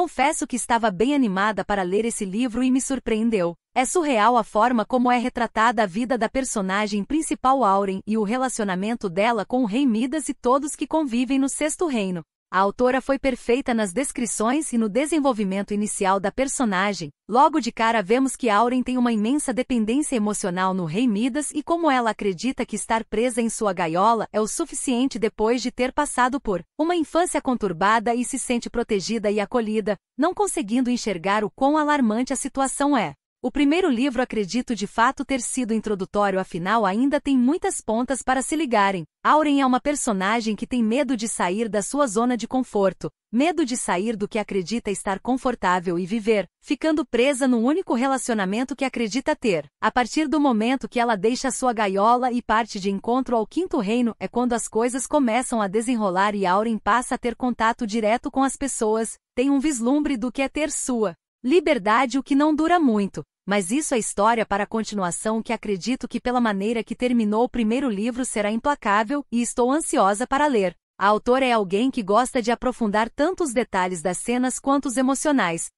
Confesso que estava bem animada para ler esse livro e me surpreendeu. É surreal a forma como é retratada a vida da personagem principal Auren e o relacionamento dela com o rei Midas e todos que convivem no Sexto Reino. A autora foi perfeita nas descrições e no desenvolvimento inicial da personagem. Logo de cara vemos que Auren tem uma imensa dependência emocional no Rei Midas e como ela acredita que estar presa em sua gaiola é o suficiente depois de ter passado por uma infância conturbada e se sente protegida e acolhida, não conseguindo enxergar o quão alarmante a situação é. O primeiro livro acredito de fato ter sido introdutório, afinal ainda tem muitas pontas para se ligarem. Auren é uma personagem que tem medo de sair da sua zona de conforto, medo de sair do que acredita estar confortável e viver, ficando presa no único relacionamento que acredita ter. A partir do momento que ela deixa sua gaiola e parte de encontro ao quinto reino é quando as coisas começam a desenrolar e Auren passa a ter contato direto com as pessoas, tem um vislumbre do que é ter sua Liberdade o que não dura muito, mas isso é história para a continuação que acredito que pela maneira que terminou o primeiro livro será implacável e estou ansiosa para ler. A autora é alguém que gosta de aprofundar tanto os detalhes das cenas quanto os emocionais,